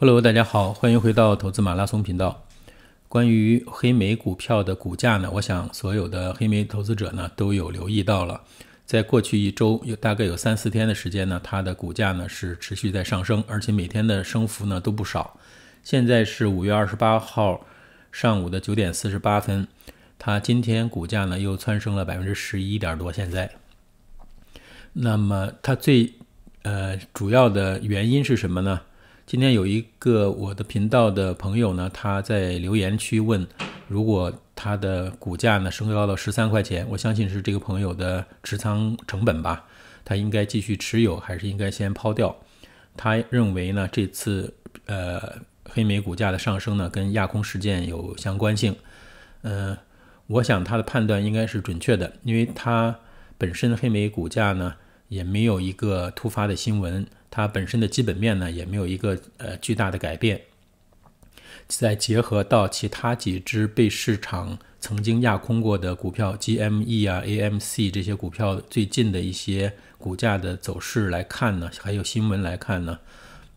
Hello，大家好，欢迎回到投资马拉松频道。关于黑莓股票的股价呢，我想所有的黑莓投资者呢都有留意到了。在过去一周有大概有三四天的时间呢，它的股价呢是持续在上升，而且每天的升幅呢都不少。现在是五月二十八号上午的九点四十八分，它今天股价呢又蹿升了百分之十一点多。现在，那么它最呃主要的原因是什么呢？今天有一个我的频道的朋友呢，他在留言区问：如果他的股价呢升高到十三块钱，我相信是这个朋友的持仓成本吧？他应该继续持有还是应该先抛掉？他认为呢这次呃黑莓股价的上升呢跟亚空事件有相关性。嗯，我想他的判断应该是准确的，因为他本身黑莓股价呢。也没有一个突发的新闻，它本身的基本面呢也没有一个呃巨大的改变。再结合到其他几只被市场曾经压空过的股票，GME 啊、AMC 这些股票最近的一些股价的走势来看呢，还有新闻来看呢，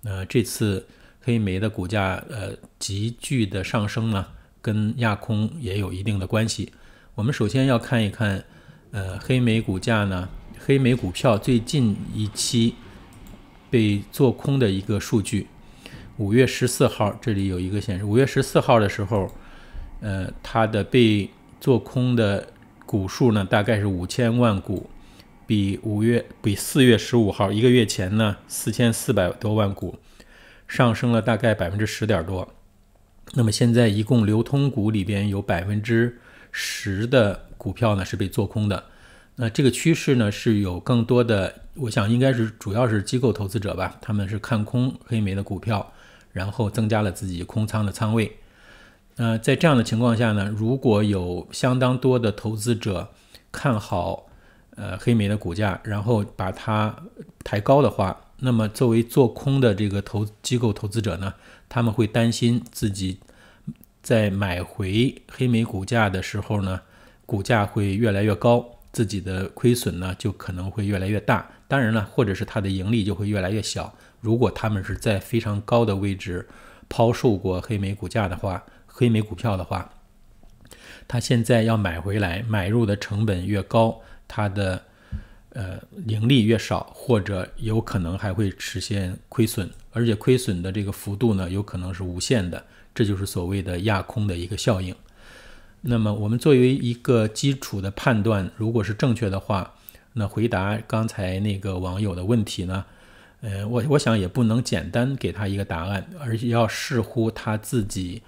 呃，这次黑莓的股价呃急剧的上升呢，跟压空也有一定的关系。我们首先要看一看呃黑莓股价呢。黑莓股票最近一期被做空的一个数据，五月十四号，这里有一个显示，五月十四号的时候，呃，它的被做空的股数呢，大概是五千万股，比五月比四月十五号一个月前呢，四千四百多万股，上升了大概百分之十点多。那么现在一共流通股里边有百分之十的股票呢是被做空的。那这个趋势呢，是有更多的，我想应该是主要是机构投资者吧，他们是看空黑莓的股票，然后增加了自己空仓的仓位。那在这样的情况下呢，如果有相当多的投资者看好呃黑莓的股价，然后把它抬高的话，那么作为做空的这个投机构投资者呢，他们会担心自己在买回黑莓股价的时候呢，股价会越来越高。自己的亏损呢，就可能会越来越大。当然了，或者是它的盈利就会越来越小。如果他们是在非常高的位置抛售过黑莓股价的话，黑莓股票的话，它现在要买回来，买入的成本越高，它的呃盈利越少，或者有可能还会实现亏损，而且亏损的这个幅度呢，有可能是无限的。这就是所谓的压空的一个效应。那么我们作为一个基础的判断，如果是正确的话，那回答刚才那个网友的问题呢？呃，我我想也不能简单给他一个答案，而且要视乎他自己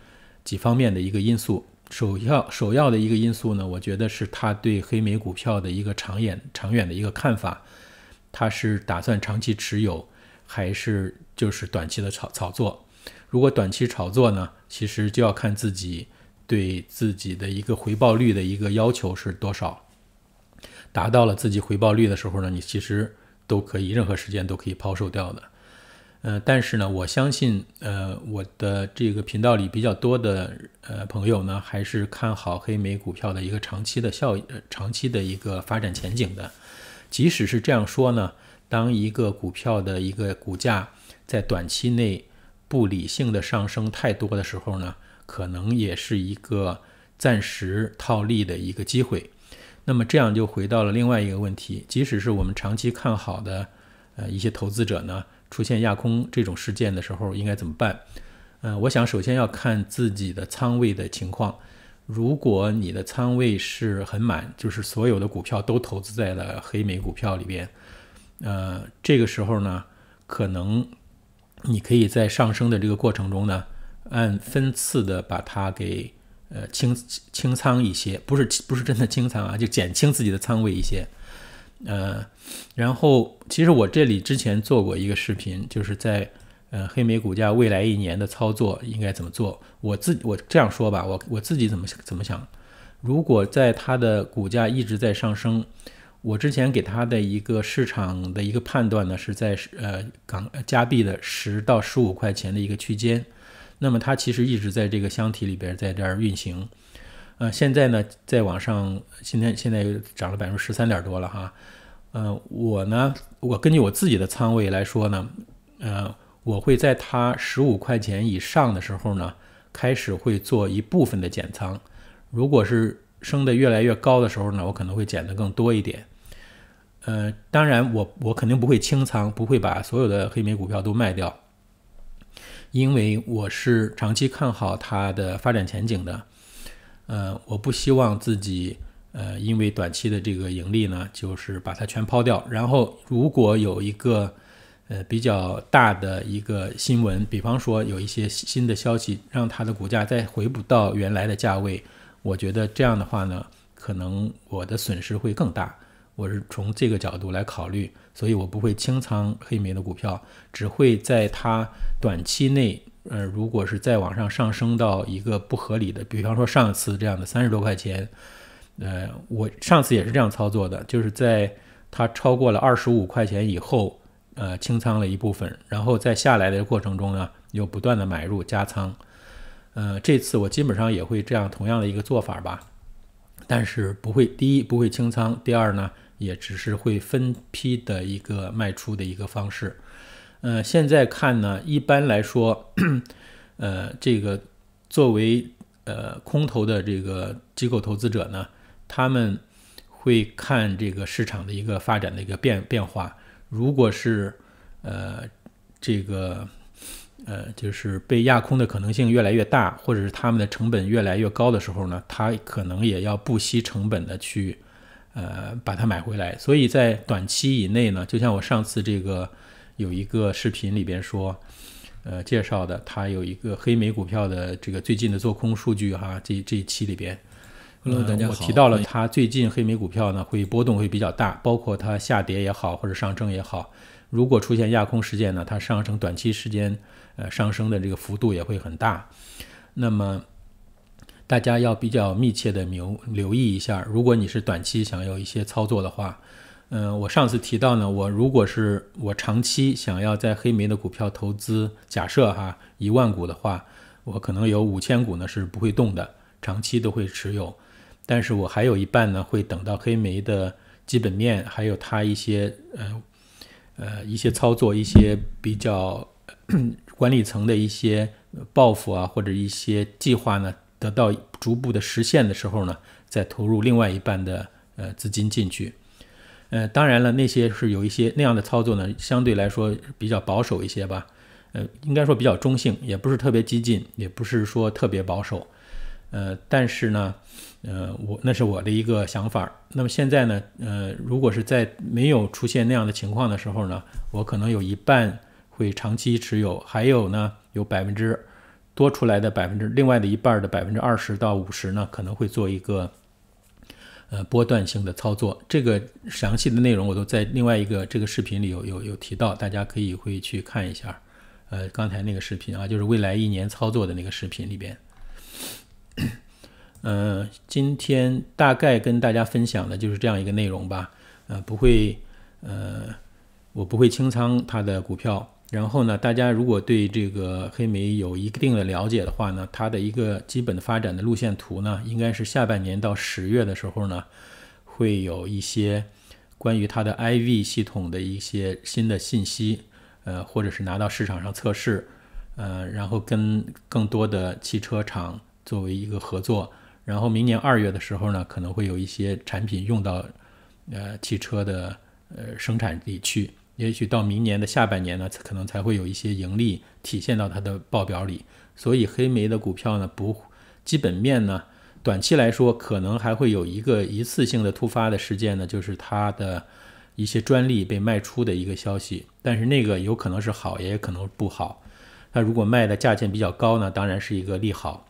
几方面的一个因素。首要首要的一个因素呢，我觉得是他对黑莓股票的一个长远长远的一个看法，他是打算长期持有，还是就是短期的炒炒作？如果短期炒作呢，其实就要看自己。对自己的一个回报率的一个要求是多少？达到了自己回报率的时候呢，你其实都可以任何时间都可以抛售掉的。呃，但是呢，我相信，呃，我的这个频道里比较多的呃朋友呢，还是看好黑莓股票的一个长期的效益、长期的一个发展前景的。即使是这样说呢，当一个股票的一个股价在短期内不理性的上升太多的时候呢？可能也是一个暂时套利的一个机会，那么这样就回到了另外一个问题，即使是我们长期看好的呃一些投资者呢，出现压空这种事件的时候，应该怎么办？嗯，我想首先要看自己的仓位的情况，如果你的仓位是很满，就是所有的股票都投资在了黑美股票里边，呃，这个时候呢，可能你可以在上升的这个过程中呢。按分次的把它给呃清清仓一些，不是不是真的清仓啊，就减轻自己的仓位一些。呃，然后其实我这里之前做过一个视频，就是在呃黑莓股价未来一年的操作应该怎么做。我自我这样说吧，我我自己怎么怎么想？如果在它的股价一直在上升，我之前给它的一个市场的一个判断呢，是在呃港加币的十到十五块钱的一个区间。那么它其实一直在这个箱体里边在这儿运行，呃，现在呢在往上，现在现在涨了百分之十三点多了哈，嗯，我呢，我根据我自己的仓位来说呢，呃，我会在它十五块钱以上的时候呢，开始会做一部分的减仓，如果是升的越来越高的时候呢，我可能会减的更多一点，呃，当然我我肯定不会清仓，不会把所有的黑莓股票都卖掉。因为我是长期看好它的发展前景的，呃，我不希望自己呃因为短期的这个盈利呢，就是把它全抛掉。然后如果有一个呃比较大的一个新闻，比方说有一些新的消息，让它的股价再回不到原来的价位，我觉得这样的话呢，可能我的损失会更大。我是从这个角度来考虑，所以我不会清仓黑莓的股票，只会在它短期内，呃，如果是再往上上升到一个不合理的，比方说上次这样的三十多块钱，呃，我上次也是这样操作的，就是在它超过了二十五块钱以后，呃，清仓了一部分，然后在下来的过程中呢，又不断的买入加仓，呃，这次我基本上也会这样同样的一个做法吧，但是不会第一不会清仓，第二呢。也只是会分批的一个卖出的一个方式，呃，现在看呢，一般来说，呃，这个作为呃空头的这个机构投资者呢，他们会看这个市场的一个发展的一个变变化。如果是呃这个呃就是被压空的可能性越来越大，或者是他们的成本越来越高的时候呢，他可能也要不惜成本的去。呃，把它买回来，所以在短期以内呢，就像我上次这个有一个视频里边说，呃，介绍的，它有一个黑莓股票的这个最近的做空数据哈，这这一期里边，大家好，我提到了它最近黑莓股票呢会波动会比较大，包括它下跌也好或者上升也好，如果出现压空事件呢，它上升短期时间呃上升的这个幅度也会很大，那么。大家要比较密切的留留意一下。如果你是短期想要一些操作的话，嗯，我上次提到呢，我如果是我长期想要在黑莓的股票投资，假设哈一万股的话，我可能有五千股呢是不会动的，长期都会持有。但是我还有一半呢，会等到黑莓的基本面，还有它一些呃呃一些操作，一些比较 管理层的一些报复啊，或者一些计划呢。得到逐步的实现的时候呢，再投入另外一半的呃资金进去，呃，当然了，那些是有一些那样的操作呢，相对来说比较保守一些吧，呃，应该说比较中性，也不是特别激进，也不是说特别保守，呃，但是呢，呃，我那是我的一个想法。那么现在呢，呃，如果是在没有出现那样的情况的时候呢，我可能有一半会长期持有，还有呢，有百分之。多出来的百分之另外的一半的百分之二十到五十呢，可能会做一个呃波段性的操作。这个详细的内容我都在另外一个这个视频里有有有提到，大家可以会去看一下。呃，刚才那个视频啊，就是未来一年操作的那个视频里边。嗯，今天大概跟大家分享的就是这样一个内容吧。呃，不会，呃，我不会清仓它的股票。然后呢，大家如果对这个黑莓有一定的了解的话呢，它的一个基本的发展的路线图呢，应该是下半年到十月的时候呢，会有一些关于它的 IV 系统的一些新的信息，呃，或者是拿到市场上测试，呃，然后跟更多的汽车厂作为一个合作，然后明年二月的时候呢，可能会有一些产品用到呃汽车的呃生产地区。也许到明年的下半年呢，可能才会有一些盈利体现到它的报表里。所以，黑莓的股票呢，不基本面呢，短期来说可能还会有一个一次性的突发的事件呢，就是它的一些专利被卖出的一个消息。但是那个有可能是好，也可能不好。它如果卖的价钱比较高呢，当然是一个利好；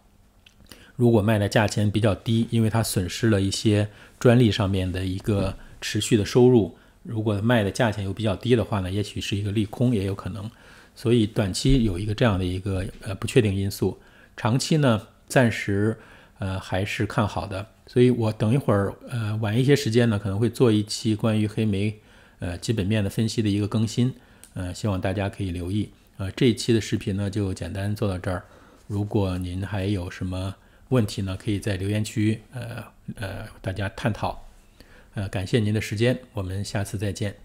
如果卖的价钱比较低，因为它损失了一些专利上面的一个持续的收入。如果卖的价钱又比较低的话呢，也许是一个利空，也有可能。所以短期有一个这样的一个呃不确定因素，长期呢暂时呃还是看好的。所以我等一会儿呃晚一些时间呢，可能会做一期关于黑莓呃基本面的分析的一个更新，呃希望大家可以留意。呃这一期的视频呢就简单做到这儿。如果您还有什么问题呢，可以在留言区呃呃大家探讨。呃，感谢您的时间，我们下次再见。